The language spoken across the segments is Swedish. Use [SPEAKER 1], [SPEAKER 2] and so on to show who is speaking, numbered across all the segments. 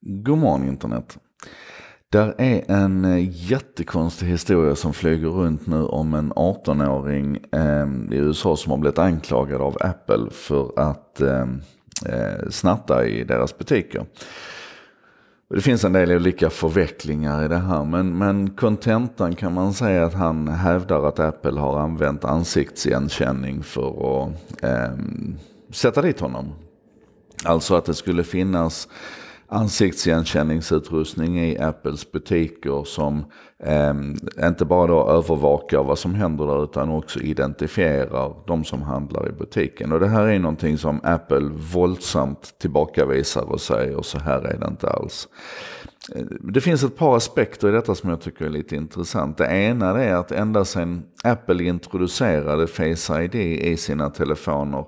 [SPEAKER 1] God morgon internet. Där är en eh, jättekonstig historia som flyger runt nu om en 18-åring eh, i USA som har blivit anklagad av Apple för att ehm, eh, snatta i deras butiker. Det finns en del olika förvecklingar i det här, men, men kontentan kan man säga att han hävdar att Apple har använt ansiktsigenkänning för att eh, sätta dit honom. Alltså att det skulle finnas ansiktsigenkänningsutrustning i Apples butiker som eh, inte bara då övervakar vad som händer där utan också identifierar de som handlar i butiken. Och det här är någonting som Apple våldsamt tillbakavisar och säger så här är det inte alls. Eh, det finns ett par aspekter i detta som jag tycker är lite intressant. Det ena är att ända sedan Apple introducerade Face ID i sina telefoner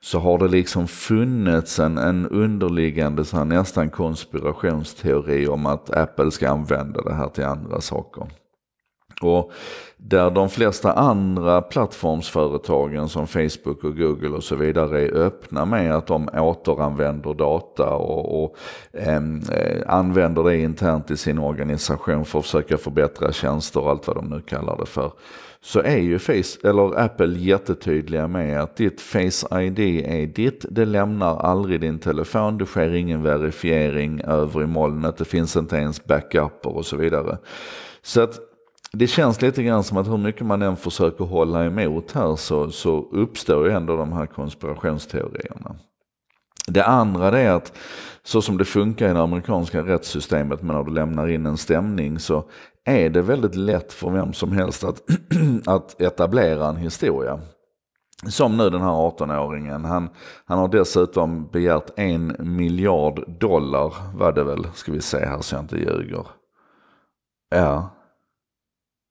[SPEAKER 1] så har det liksom funnits en, en underliggande så här, nästan konspirationsteori om att Apple ska använda det här till andra saker. Och där de flesta andra plattformsföretagen som Facebook och Google och så vidare är öppna med att de återanvänder data och, och ehm, eh, använder det internt i sin organisation för att försöka förbättra tjänster och allt vad de nu kallar det för. Så är ju Face, eller Apple jättetydliga med att ditt Face ID är ditt, det lämnar aldrig din telefon, det sker ingen verifiering över i molnet, det finns inte ens backuper och så vidare. Så att det känns lite grann som att hur mycket man än försöker hålla emot här så, så uppstår ju ändå de här konspirationsteorierna. Det andra är att så som det funkar i det amerikanska rättssystemet, men när du lämnar in en stämning så är det väldigt lätt för vem som helst att, att etablera en historia. Som nu den här 18-åringen. Han, han har dessutom begärt en miljard dollar, var det väl, ska vi se här så jag inte ljuger. Ja,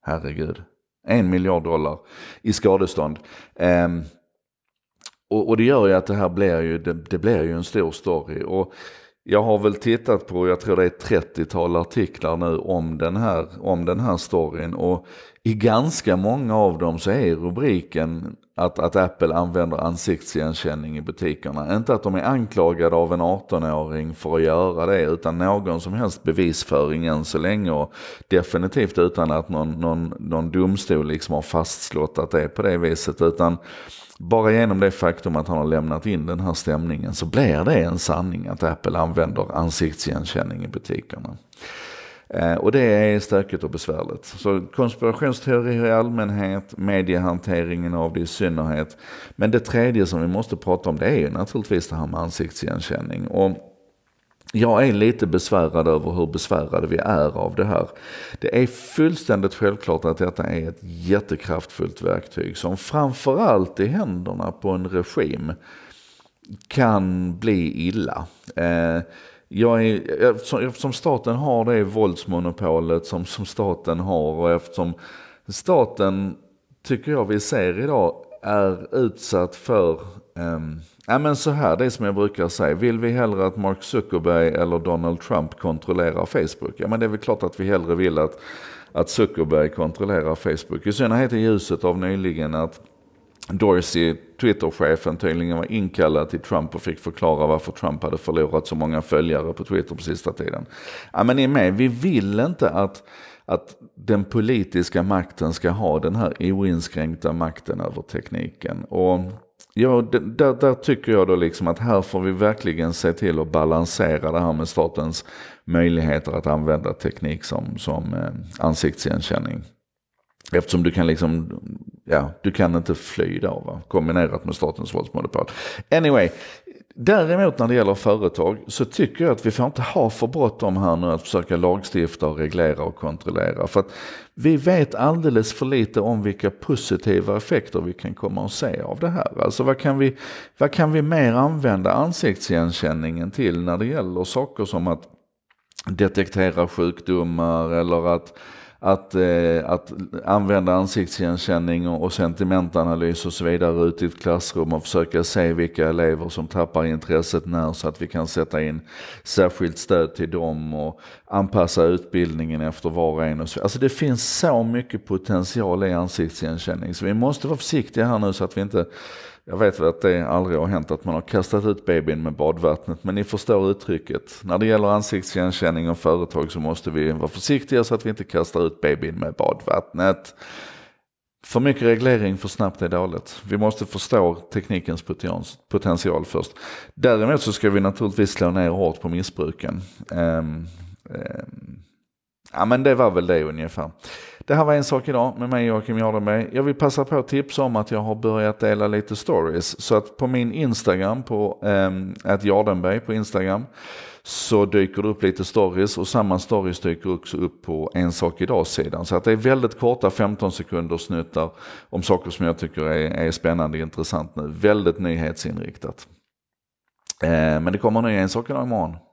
[SPEAKER 1] herregud, en miljard dollar i skadestånd. Um, och, och, det gör ju att det här blir ju, det, det blir ju en stor story. Och jag har väl tittat på, jag tror det är 30-tal artiklar nu om den, här, om den här storyn. Och i ganska många av dem så är rubriken att, att Apple använder ansiktsigenkänning i butikerna. Inte att de är anklagade av en 18-åring för att göra det, utan någon som helst bevisföring än så länge. Och definitivt utan att någon, någon, någon domstol liksom har fastslått att det är på det viset. Utan bara genom det faktum att han har lämnat in den här stämningen så blir det en sanning att Apple använder ansiktsigenkänning i butikerna. Eh, och det är stökigt och besvärligt. Så konspirationsteorier i allmänhet, mediehanteringen av det i synnerhet. Men det tredje som vi måste prata om det är naturligtvis det här med ansiktsigenkänning. Och jag är lite besvärad över hur besvärade vi är av det här. Det är fullständigt självklart att detta är ett jättekraftfullt verktyg som framförallt i händerna på en regim kan bli illa. Eh, jag är, eftersom staten har det våldsmonopolet som, som staten har och eftersom staten, tycker jag vi ser idag, är utsatt för Ehm, ja, men så här, det är som jag brukar säga. Vill vi hellre att Mark Zuckerberg eller Donald Trump kontrollerar Facebook? Ja, men det är väl klart att vi hellre vill att, att Zuckerberg kontrollerar Facebook. I synnerhet i ljuset av nyligen att Dorsey, Twitterchefen, tydligen var inkallad till Trump och fick förklara varför Trump hade förlorat så många följare på Twitter på sista tiden. Ja, men ni är med, vi vill inte att, att den politiska makten ska ha den här oinskränkta makten över tekniken. Och Ja, där, där, tycker jag då liksom att här får vi verkligen se till att balansera det här med statens möjligheter att använda teknik som, som eh, ansiktsigenkänning. Eftersom du kan liksom, ja, du kan inte fly då va? kombinerat med statens våldsmonopol. Anyway, Däremot när det gäller företag så tycker jag att vi får inte ha för bråttom här nu att försöka lagstifta och reglera och kontrollera. För att vi vet alldeles för lite om vilka positiva effekter vi kan komma att se av det här. Alltså vad kan vi, vad kan vi mer använda ansiktsigenkänningen till när det gäller saker som att detektera sjukdomar eller att att, eh, att använda ansiktsigenkänning och sentimentanalys och så vidare ute i ett klassrum och försöka se vilka elever som tappar intresset när så att vi kan sätta in särskilt stöd till dem och anpassa utbildningen efter var och en. Och så. Alltså det finns så mycket potential i ansiktsigenkänning så vi måste vara försiktiga här nu så att vi inte jag vet väl att det aldrig har hänt att man har kastat ut babyn med badvattnet, men ni förstår uttrycket. När det gäller ansiktsigenkänning och företag så måste vi vara försiktiga så att vi inte kastar ut babyn med badvattnet. För mycket reglering för snabbt är dåligt. Vi måste förstå teknikens potential först. Däremot så ska vi naturligtvis slå ner hårt på missbruken. Um, um, Ja men det var väl det ungefär. Det här var en sak idag med mig Joakim Jardenberg. Jag vill passa på att tipsa om att jag har börjat dela lite stories. Så att på min Instagram, på eh, Jardenberg på Instagram, så dyker det upp lite stories och samma stories dyker också upp på en sak idag-sidan. Så att det är väldigt korta 15 sekunders snuttar om saker som jag tycker är, är spännande och intressant nu. Väldigt nyhetsinriktat. Eh, men det kommer en ny en sak idag imorgon.